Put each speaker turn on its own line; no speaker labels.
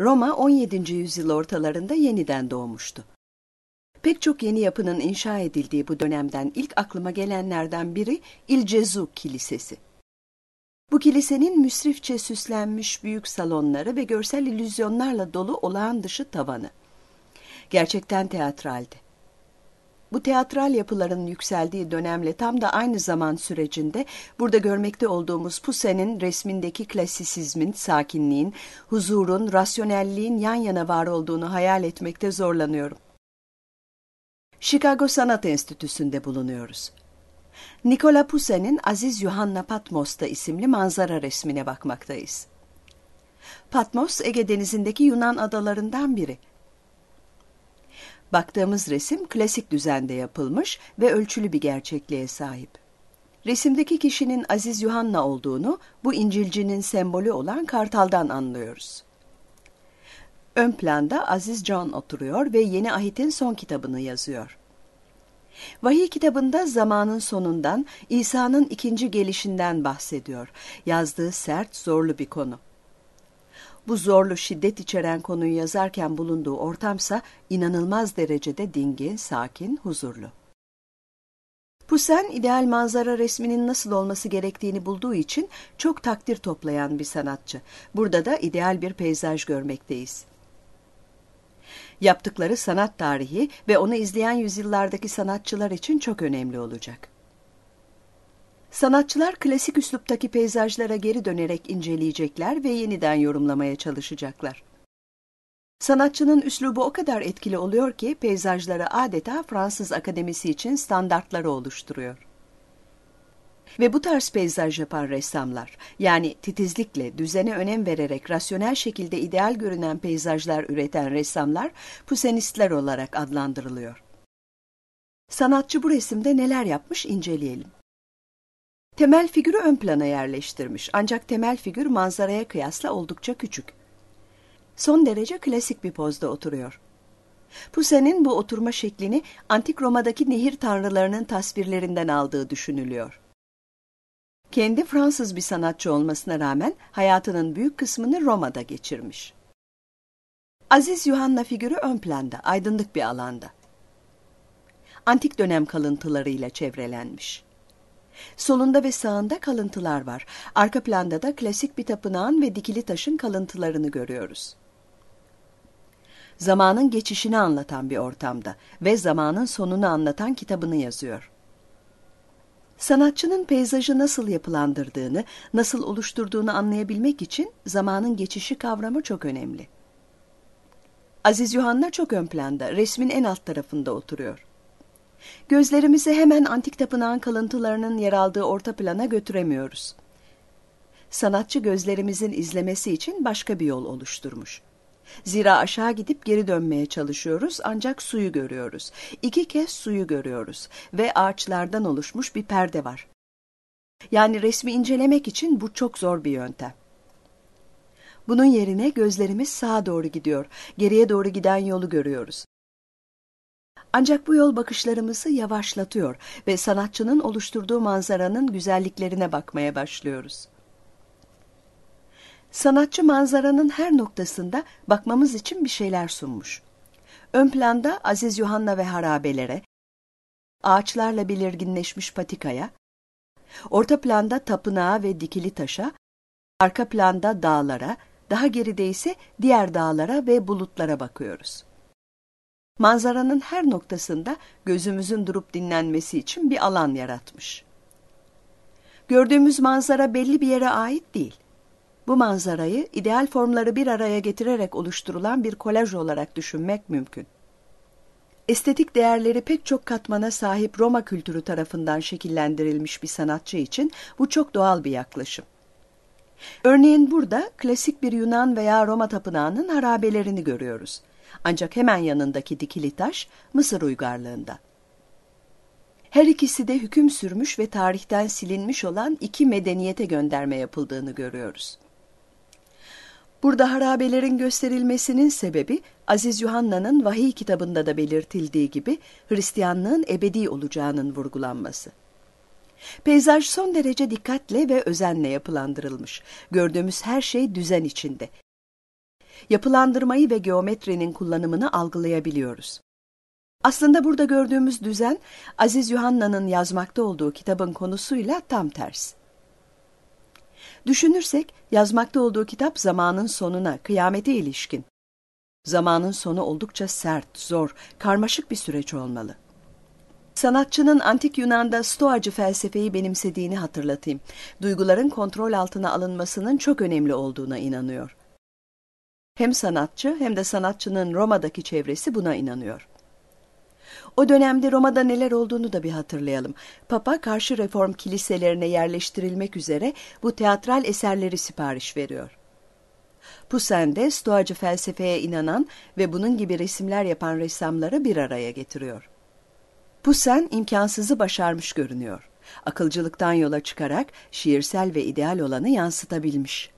Roma 17. yüzyıl ortalarında yeniden doğmuştu. Pek çok yeni yapının inşa edildiği bu dönemden ilk aklıma gelenlerden biri Il Gesù Kilisesi. Bu kilisenin müsrifçe süslenmiş büyük salonları ve görsel illüzyonlarla dolu olağan dışı tavanı. Gerçekten teatraldi. Bu teatral yapıların yükseldiği dönemle tam da aynı zaman sürecinde burada görmekte olduğumuz Puse'nin resmindeki klasisizmin, sakinliğin, huzurun, rasyonelliğin yan yana var olduğunu hayal etmekte zorlanıyorum. Chicago Sanat Enstitüsü'nde bulunuyoruz. Nikola Puse'nin Aziz Yuhanna Patmos'ta isimli manzara resmine bakmaktayız. Patmos, Ege Denizi'ndeki Yunan adalarından biri. Baktığımız resim klasik düzende yapılmış ve ölçülü bir gerçekliğe sahip. Resimdeki kişinin Aziz Yuhanna olduğunu bu İncilcinin sembolü olan kartaldan anlıyoruz. Ön planda Aziz John oturuyor ve Yeni Ahit'in son kitabını yazıyor. Vahiy kitabında zamanın sonundan, İsa'nın ikinci gelişinden bahsediyor. Yazdığı sert, zorlu bir konu. Bu zorlu şiddet içeren konuyu yazarken bulunduğu ortamsa inanılmaz derecede dingin, sakin, huzurlu. Poussin ideal manzara resminin nasıl olması gerektiğini bulduğu için çok takdir toplayan bir sanatçı. Burada da ideal bir peyzaj görmekteyiz. Yaptıkları sanat tarihi ve onu izleyen yüzyıllardaki sanatçılar için çok önemli olacak. Sanatçılar klasik üsluptaki peyzajlara geri dönerek inceleyecekler ve yeniden yorumlamaya çalışacaklar. Sanatçının üslubu o kadar etkili oluyor ki peyzajları adeta Fransız Akademisi için standartları oluşturuyor. Ve bu tarz peyzaj yapan ressamlar, yani titizlikle, düzene önem vererek rasyonel şekilde ideal görünen peyzajlar üreten ressamlar, pusenistler olarak adlandırılıyor. Sanatçı bu resimde neler yapmış inceleyelim. Temel figürü ön plana yerleştirmiş ancak temel figür manzaraya kıyasla oldukça küçük. Son derece klasik bir pozda oturuyor. Pusen'in bu oturma şeklini Antik Roma'daki nehir tanrılarının tasvirlerinden aldığı düşünülüyor. Kendi Fransız bir sanatçı olmasına rağmen hayatının büyük kısmını Roma'da geçirmiş. Aziz Yuhanna figürü ön planda, aydınlık bir alanda. Antik dönem kalıntılarıyla çevrelenmiş. Solunda ve sağında kalıntılar var. Arka planda da klasik bir tapınağın ve dikili taşın kalıntılarını görüyoruz. Zamanın geçişini anlatan bir ortamda ve zamanın sonunu anlatan kitabını yazıyor. Sanatçının peyzajı nasıl yapılandırdığını, nasıl oluşturduğunu anlayabilmek için zamanın geçişi kavramı çok önemli. Aziz Yuhanna çok ön planda, resmin en alt tarafında oturuyor. Gözlerimizi hemen antik tapınağın kalıntılarının yer aldığı orta plana götüremiyoruz. Sanatçı gözlerimizin izlemesi için başka bir yol oluşturmuş. Zira aşağı gidip geri dönmeye çalışıyoruz ancak suyu görüyoruz. İki kez suyu görüyoruz ve ağaçlardan oluşmuş bir perde var. Yani resmi incelemek için bu çok zor bir yöntem. Bunun yerine gözlerimiz sağa doğru gidiyor. Geriye doğru giden yolu görüyoruz. Ancak bu yol bakışlarımızı yavaşlatıyor ve sanatçının oluşturduğu manzaranın güzelliklerine bakmaya başlıyoruz. Sanatçı manzaranın her noktasında bakmamız için bir şeyler sunmuş. Ön planda Aziz Yuhanna ve harabelere, ağaçlarla belirginleşmiş patikaya, orta planda tapınağa ve dikili taşa, arka planda dağlara, daha geride ise diğer dağlara ve bulutlara bakıyoruz manzaranın her noktasında gözümüzün durup dinlenmesi için bir alan yaratmış. Gördüğümüz manzara belli bir yere ait değil. Bu manzarayı ideal formları bir araya getirerek oluşturulan bir kolaj olarak düşünmek mümkün. Estetik değerleri pek çok katmana sahip Roma kültürü tarafından şekillendirilmiş bir sanatçı için bu çok doğal bir yaklaşım. Örneğin burada klasik bir Yunan veya Roma tapınağının harabelerini görüyoruz. Ancak hemen yanındaki dikili taş Mısır uygarlığında. Her ikisi de hüküm sürmüş ve tarihten silinmiş olan iki medeniyete gönderme yapıldığını görüyoruz. Burada harabelerin gösterilmesinin sebebi Aziz Yuhanna'nın vahiy kitabında da belirtildiği gibi Hristiyanlığın ebedi olacağının vurgulanması. Peyzaj son derece dikkatle ve özenle yapılandırılmış. Gördüğümüz her şey düzen içinde. Yapılandırmayı ve geometrinin kullanımını algılayabiliyoruz. Aslında burada gördüğümüz düzen Aziz Yuhanna'nın yazmakta olduğu kitabın konusuyla tam ters. Düşünürsek yazmakta olduğu kitap zamanın sonuna, kıyamete ilişkin. Zamanın sonu oldukça sert, zor, karmaşık bir süreç olmalı. Sanatçının antik Yunan'da stoacı felsefeyi benimsediğini hatırlatayım. Duyguların kontrol altına alınmasının çok önemli olduğuna inanıyor. Hem sanatçı hem de sanatçının Roma'daki çevresi buna inanıyor. O dönemde Roma'da neler olduğunu da bir hatırlayalım. Papa karşı reform kiliselerine yerleştirilmek üzere bu teatral eserleri sipariş veriyor. Pusen de stoacı felsefeye inanan ve bunun gibi resimler yapan ressamları bir araya getiriyor. Bu sen imkansızı başarmış görünüyor. Akılcılıktan yola çıkarak şiirsel ve ideal olanı yansıtabilmiş.